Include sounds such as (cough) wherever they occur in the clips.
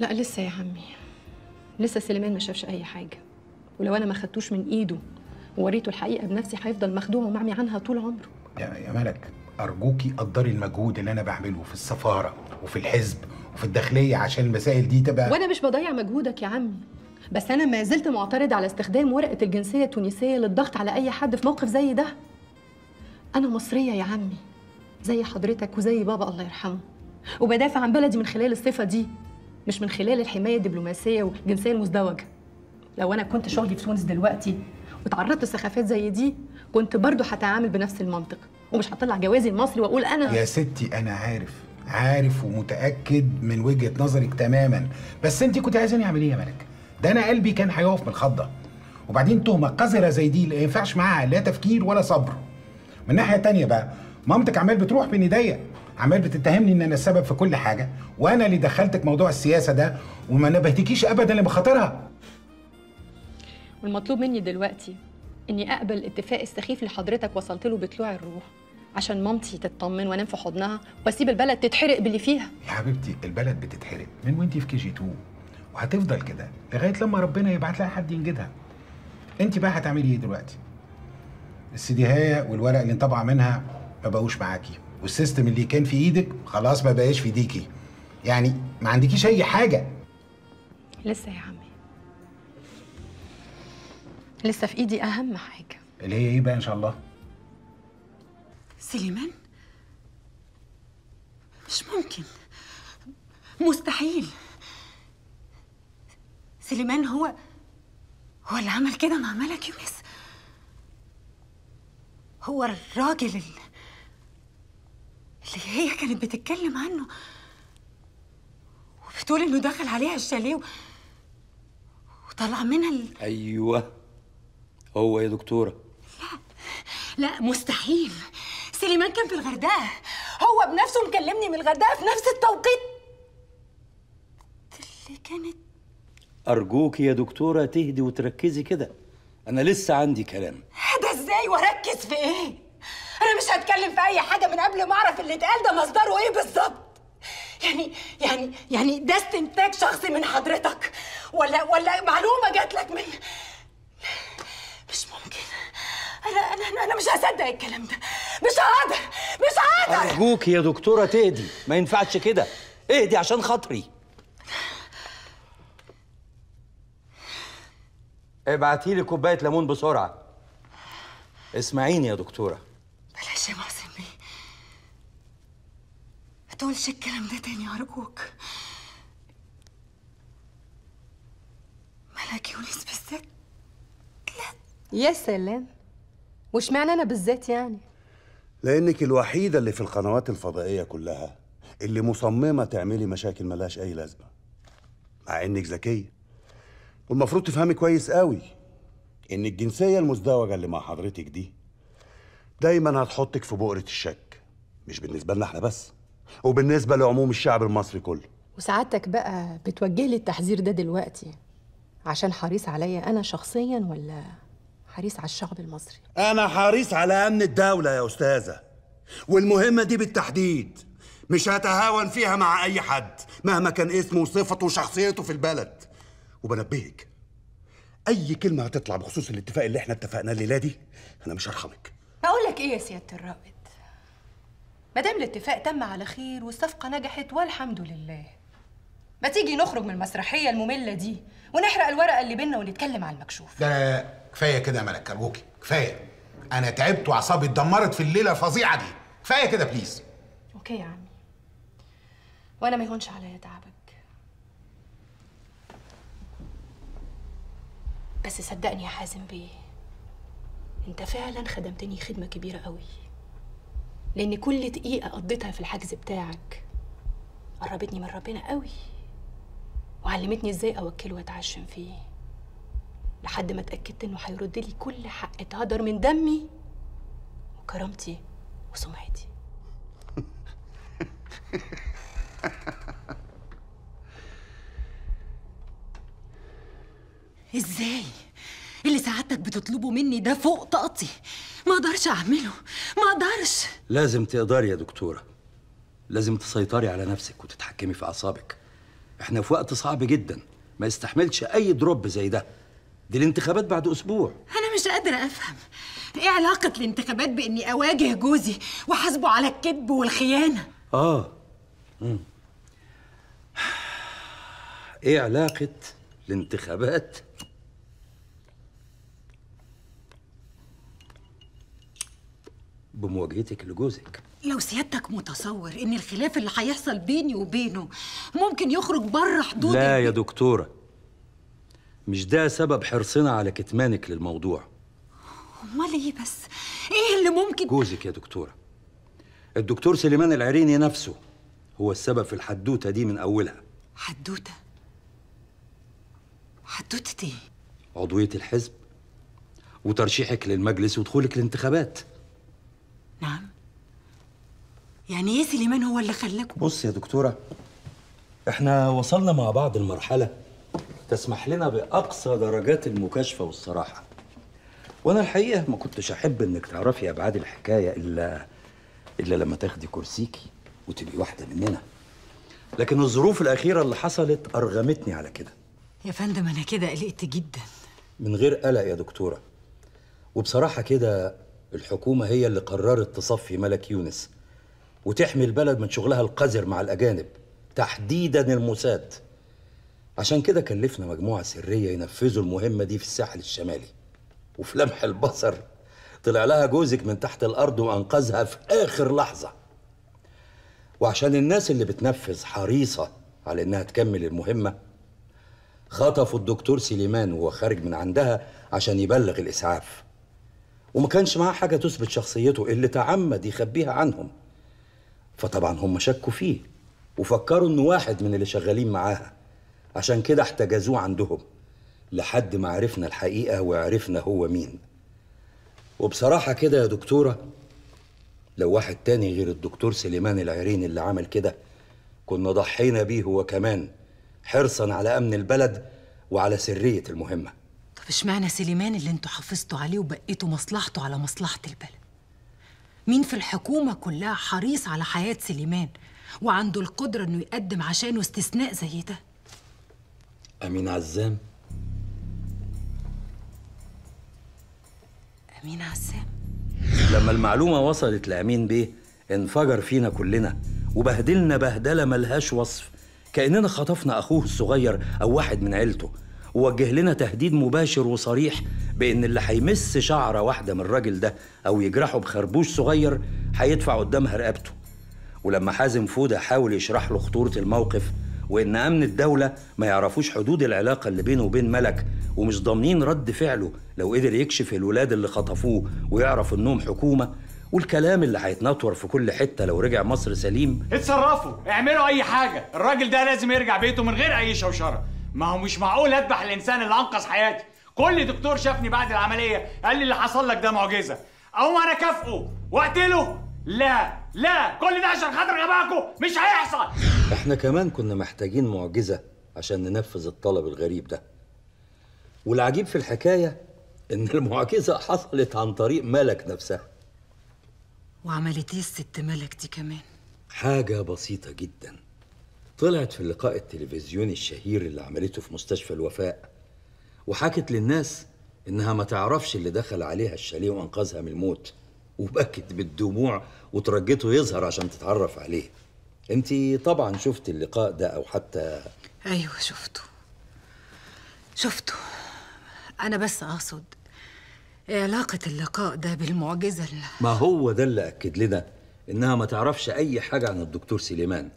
لا لسه يا عمي لسه سليمان ما شافش اي حاجه ولو انا ما خدتوش من ايده ووريته الحقيقه بنفسي هيفضل مخدوم ومعمي عنها طول عمره يا يا ملك ارجوكي قدري المجهود اللي انا بعمله في السفاره وفي الحزب وفي الداخليه عشان المسائل دي تبقى وانا مش بضيع مجهودك يا عمي بس انا ما زلت معترض على استخدام ورقه الجنسيه التونسيه للضغط على اي حد في موقف زي ده انا مصريه يا عمي زي حضرتك وزي بابا الله يرحمه وبدافع عن بلدي من خلال الصفه دي مش من خلال الحمايه الدبلوماسيه والجنسيه المزدوجه لو انا كنت شغلي في تونس دلوقتي وتعرضت لسخافات زي دي كنت برضو هتعامل بنفس المنطق ومش هطلع جوازي المصري واقول انا يا ستي انا عارف عارف ومتاكد من وجهه نظرك تماما بس انت كنت عايزاني اعمل ايه يا ملك ده انا قلبي كان هيقف من الخضه وبعدين تهمه قذره زي دي لا ينفعش معاها لا تفكير ولا صبر من ناحيه تانية بقى مامتك عمال بتروح بين ايديا عمال بتتهمني ان انا السبب في كل حاجه وانا اللي دخلتك موضوع السياسه ده وما نبهتكيش ابدا لمخاطرها والمطلوب مني دلوقتي اني اقبل الاتفاق السخيف اللي حضرتك وصلت له بطلوع الروح عشان مامتي تطمن وانام في حضنها واسيب البلد تتحرق باللي فيها يا حبيبتي البلد بتتحرق من وانت في كي جي 2 وهتفضل كده لغايه لما ربنا يبعت لها حد ينجدها انت بقى هتعملي ايه دلوقتي السديهايه والورق اللي انطبع منها ما بقوش معاكي والسيستم اللي كان في ايدك خلاص ما بقاش في ايديكي يعني ما عندكيش اي حاجه لسه يا عمي لسه في ايدي اهم حاجه اللي هي ايه بقى ان شاء الله سليمان مش ممكن مستحيل سليمان هو هو اللي عمل كده مع ملك يونس هو الراجل اللي اللي هي كانت بتتكلم عنه وبتقول انه دخل عليها الشاليه و... وطلع منها ال... ايوه هو يا دكتوره لا لا مستحيل سليمان كان في الغردقه هو بنفسه مكلمني من الغردقه في نفس التوقيت اللي كانت ارجوك يا دكتوره تهدي وتركزي كده انا لسه عندي كلام هذا ازاي واركز في ايه انا مش هتكلم في اي حاجه من قبل ما اعرف اللي اتقال ده مصدره ايه بالظبط يعني يعني يعني ده استنتاج شخصي من حضرتك ولا ولا معلومه جات لك من مش ممكن انا انا انا مش هصدق الكلام ده مش هقدر مش هقدر ارجوك يا دكتوره تهدي ما ينفعش كده اهدي عشان خاطري ابعتي لي كوبايه ليمون بسرعه اسمعيني يا دكتوره تقولش الكلام ده تاني أرجوك ملاك يونس بالذات لا يا سلام وش معنى أنا بالذات يعني؟ لأنك الوحيدة اللي في القنوات الفضائية كلها اللي مصممة تعملي مشاكل ملاش أي لازمة مع إنك ذكية والمفروض تفهمي كويس قوي إن الجنسية المزدوجة اللي مع حضرتك دي دايما هتحطك في بؤرة الشك مش بالنسبة لنا احنا بس وبالنسبة لعموم الشعب المصري كله وسعادتك بقى بتوجه لي التحذير ده دلوقتي عشان حريص عليا أنا شخصيا ولا حريص على الشعب المصري أنا حريص على أمن الدولة يا أستاذة والمهمة دي بالتحديد مش هتهاون فيها مع أي حد مهما كان اسمه وصفته وشخصيته في البلد وبنبهك أي كلمة هتطلع بخصوص الاتفاق اللي احنا اتفقناه الليلة دي أنا مش هرحمك أقول لك إيه يا سيادة الرائد مادام الاتفاق تم على خير والصفقة نجحت والحمد لله ما تيجي نخرج من المسرحية المملة دي ونحرق الورقة اللي بينا ونتكلم على المكشوف ده كفاية كده يا ملك كربوكي كفاية أنا تعبت وأعصابي اتدمرت في الليلة الفظيعة دي كفاية كده بليز أوكي يا عمي وأنا ما يهونش عليا تعبك بس صدقني يا حازم بيه أنت فعلا خدمتني خدمة كبيرة قوي لان كل دقيقه قضيتها في الحجز بتاعك قربتني من ربنا قوي وعلمتني ازاي اوكل واتعشم فيه لحد ما اتاكدت انه هيرد لي كل حق اتهدر من دمي وكرامتي وسمعتي (laughs) ازاي اللي سعادتك بتطلبه مني ده فوق طاقتي ما اقدرش اعمله ما اقدرش لازم تقدري يا دكتوره لازم تسيطري على نفسك وتتحكمي في اعصابك احنا في وقت صعب جدا ما يستحملش اي دروب زي ده دي الانتخابات بعد اسبوع انا مش قادره افهم ايه علاقه الانتخابات باني اواجه جوزي واحاسبه على الكذب والخيانه اه مم. ايه علاقه الانتخابات بمواجهتك لجوزك لو سيادتك متصور ان الخلاف اللي هيحصل بيني وبينه ممكن يخرج بره حدود لا يا دكتوره مش ده سبب حرصنا على كتمانك للموضوع امال ايه بس ايه اللي ممكن جوزك يا دكتوره الدكتور سليمان العريني نفسه هو السبب في الحدوته دي من اولها حدوته حدوته ايه عضويه الحزب وترشيحك للمجلس ودخولك الانتخابات نعم يعني ايه سليمان هو اللي خلاكم بص يا دكتوره احنا وصلنا مع بعض المرحله تسمح لنا باقصى درجات المكاشفه والصراحه وانا الحقيقه ما كنتش احب انك تعرفي ابعاد الحكايه الا الا لما تاخدي كرسيكي وتبقي واحده مننا لكن الظروف الاخيره اللي حصلت ارغمتني على كده يا فندم انا كده قلقت جدا من غير قلق يا دكتوره وبصراحه كده الحكومة هي اللي قررت تصفي ملك يونس وتحمي البلد من شغلها القذر مع الأجانب تحديدا الموساد عشان كده كلفنا مجموعة سرية ينفذوا المهمة دي في الساحل الشمالي وفي لمح البصر طلع لها جوزك من تحت الأرض وأنقذها في آخر لحظة وعشان الناس اللي بتنفذ حريصة على إنها تكمل المهمة خطفوا الدكتور سليمان وهو خارج من عندها عشان يبلغ الإسعاف وما كانش معاه حاجة تثبت شخصيته اللي تعمد يخبيها عنهم فطبعا هم شكوا فيه وفكروا انه واحد من اللي شغالين معاها عشان كده احتجزوه عندهم لحد ما عرفنا الحقيقة وعرفنا هو مين وبصراحة كده يا دكتورة لو واحد تاني غير الدكتور سليمان العرين اللي عمل كده كنا ضحينا بيه هو كمان حرصا على أمن البلد وعلى سرية المهمة مش اشمعنى سليمان اللي انتوا حافظتوا عليه وبقيتوا مصلحته على مصلحة البلد؟ مين في الحكومة كلها حريص على حياة سليمان وعنده القدرة انه يقدم عشانه استثناء زي ده؟ أمين عزام أمين عزام لما المعلومة وصلت لأمين بيه انفجر فينا كلنا وبهدلنا بهدلة ملهاش وصف كأننا خطفنا أخوه الصغير أو واحد من عيلته ووجه لنا تهديد مباشر وصريح بإن اللي هيمس شعرة واحدة من الراجل ده أو يجرحه بخربوش صغير هيدفع قدامها رقبته ولما حازم فودة حاول يشرح له خطورة الموقف وإن أمن الدولة ما يعرفوش حدود العلاقة اللي بينه وبين ملك ومش ضامنين رد فعله لو قدر يكشف الولاد اللي خطفوه ويعرف إنهم حكومة والكلام اللي هيتنطور في كل حته لو رجع مصر سليم اتصرفوا اعملوا اي حاجه الراجل ده لازم يرجع بيته من غير اي شوشره ما هو مش معقول اذبح الانسان اللي انقذ حياتي كل دكتور شافني بعد العمليه قال لي اللي حصل لك ده معجزه او انا اكافئه واقتله لا لا كل ده عشان خاطر غباكوا مش هيحصل احنا كمان كنا محتاجين معجزه عشان ننفذ الطلب الغريب ده والعجيب في الحكايه ان المعجزه حصلت عن طريق ملك نفسها وعملت ايه الست ملك دي كمان حاجه بسيطه جدا طلعت في اللقاء التلفزيوني الشهير اللي عملته في مستشفى الوفاء وحكت للناس انها ما تعرفش اللي دخل عليها الشاليه وانقذها من الموت وبكت بالدموع وترجته يظهر عشان تتعرف عليه انت طبعا شفت اللقاء ده او حتى ايوه شفته شفته انا بس اقصد علاقة اللقاء ده بالمعجزة اللي... ما هو ده اللي أكد لنا إنها ما تعرفش أي حاجة عن الدكتور سليمان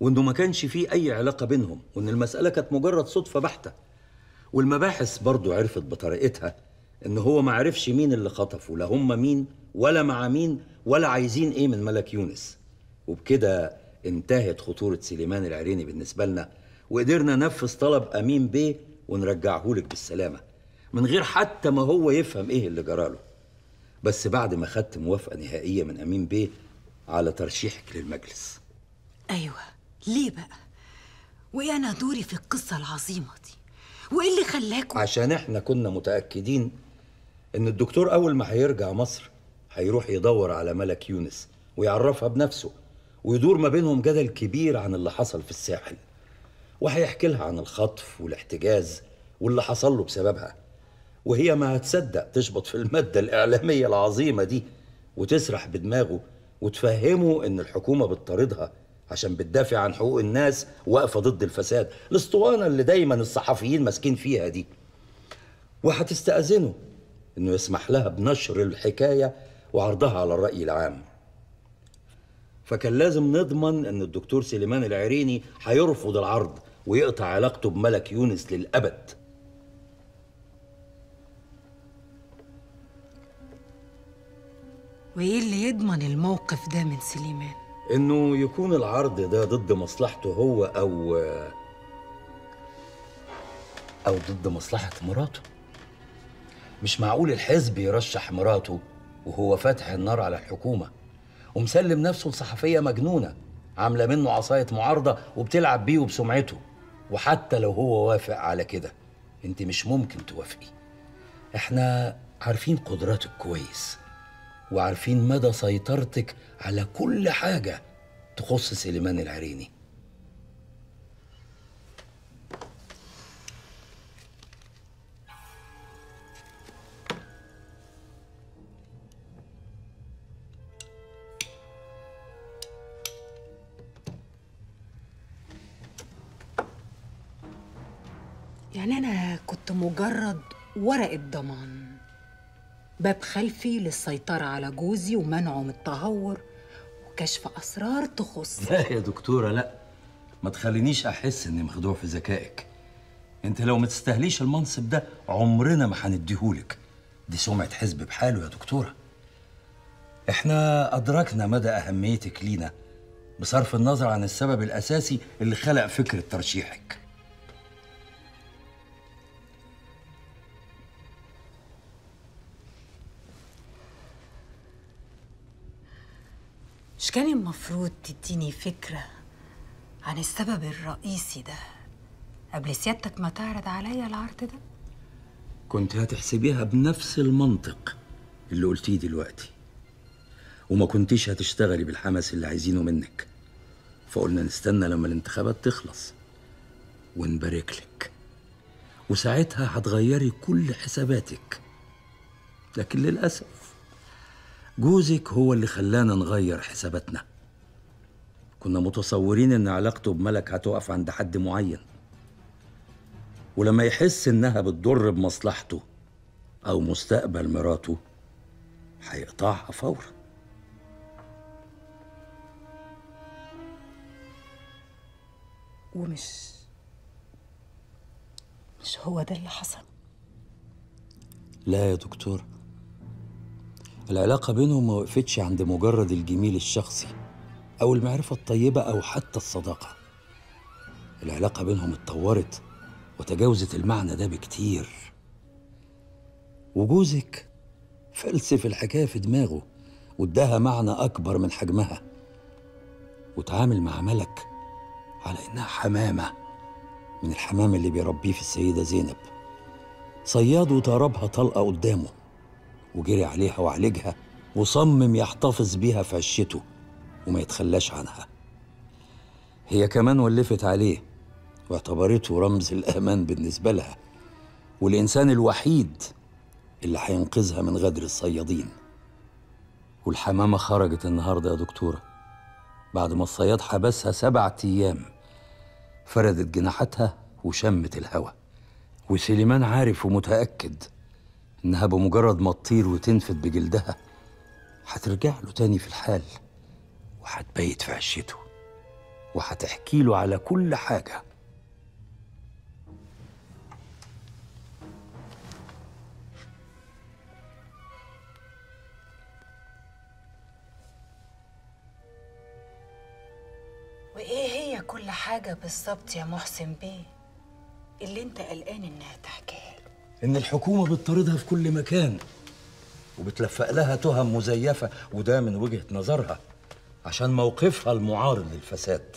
وانه ما كانش فيه اي علاقه بينهم وان المساله كانت مجرد صدفه بحته والمباحث برضو عرفت بطريقتها ان هو ما عرفش مين اللي خطفه لا هم مين ولا مع مين ولا عايزين ايه من ملك يونس وبكده انتهت خطوره سليمان العريني بالنسبه لنا وقدرنا ننفذ طلب امين بيه ونرجعه لك بالسلامه من غير حتى ما هو يفهم ايه اللي جراله بس بعد ما خدت موافقه نهائيه من امين بيه على ترشيحك للمجلس ايوه ليه بقى؟ وإيه أنا دوري في القصة العظيمة دي؟ وإيه اللي خلاكم؟ عشان إحنا كنا متأكدين إن الدكتور أول ما هيرجع مصر هيروح يدور على ملك يونس ويعرفها بنفسه ويدور ما بينهم جدل كبير عن اللي حصل في الساحل وهيحكي لها عن الخطف والاحتجاز واللي حصل له بسببها وهي ما هتصدق تشبط في المادة الإعلامية العظيمة دي وتسرح بدماغه وتفهمه إن الحكومة بتطاردها عشان بتدافع عن حقوق الناس واقفه ضد الفساد الاسطوانه اللي دايما الصحفيين ماسكين فيها دي وهتستأذنه انه يسمح لها بنشر الحكايه وعرضها على الرأي العام فكان لازم نضمن ان الدكتور سليمان العريني هيرفض العرض ويقطع علاقته بملك يونس للأبد وايه اللي يضمن الموقف ده من سليمان انه يكون العرض ده ضد مصلحته هو او او ضد مصلحه مراته مش معقول الحزب يرشح مراته وهو فاتح النار على الحكومه ومسلم نفسه لصحفيه مجنونه عامله منه عصايه معارضه وبتلعب بيه وبسمعته وحتى لو هو وافق على كده انت مش ممكن توافقي احنا عارفين قدراتك كويس وعارفين مدى سيطرتك على كل حاجة تخص سليمان العريني يعني أنا كنت مجرد ورقة ضمان باب خلفي للسيطرة على جوزي ومنعه من التهور وكشف أسرار تخص لا يا دكتورة لا ما تخلينيش أحس إني مخدوع في ذكائك أنت لو ما تستهليش المنصب ده عمرنا ما هنديهولك دي سمعة حزب بحاله يا دكتورة احنا أدركنا مدى أهميتك لينا بصرف النظر عن السبب الأساسي اللي خلق فكرة ترشيحك المفروض تديني فكرة عن السبب الرئيسي ده قبل سيادتك ما تعرض عليا العرض ده كنت هتحسبيها بنفس المنطق اللي قلتيه دلوقتي وما كنتيش هتشتغلي بالحماس اللي عايزينه منك فقلنا نستنى لما الانتخابات تخلص ونبارك لك وساعتها هتغيري كل حساباتك لكن للأسف جوزك هو اللي خلانا نغير حساباتنا كنا متصورين ان علاقته بملك هتقف عند حد معين ولما يحس انها بتضر بمصلحته او مستقبل مراته هيقطعها فورا ومش مش هو ده اللي حصل لا يا دكتور العلاقة بينهم ما وقفتش عند مجرد الجميل الشخصي أو المعرفة الطيبة أو حتى الصداقة العلاقة بينهم اتطورت وتجاوزت المعنى ده بكتير وجوزك فلسف الحكاية في دماغه واداها معنى أكبر من حجمها وتعامل مع ملك على إنها حمامة من الحمام اللي بيربيه في السيدة زينب صياد وطربها طلقة قدامه وجري عليها وعالجها وصمم يحتفظ بيها في عشته وما يتخلاش عنها هي كمان ولفت عليه واعتبرته رمز الأمان بالنسبة لها والإنسان الوحيد اللي هينقذها من غدر الصيادين والحمامة خرجت النهاردة يا دكتورة بعد ما الصياد حبسها سبعة أيام فردت جناحتها وشمت الهواء وسليمان عارف ومتأكد إنها بمجرد ما تطير وتنفد بجلدها هترجع له تاني في الحال وهتبيت في عشته وهتحكي له على كل حاجة وإيه هي كل حاجة بالظبط يا محسن بيه اللي أنت قلقان إنها تحكيها له؟ إن الحكومة بتطاردها في كل مكان وبتلفق لها تهم مزيفة وده من وجهة نظرها عشان موقفها المعارض للفساد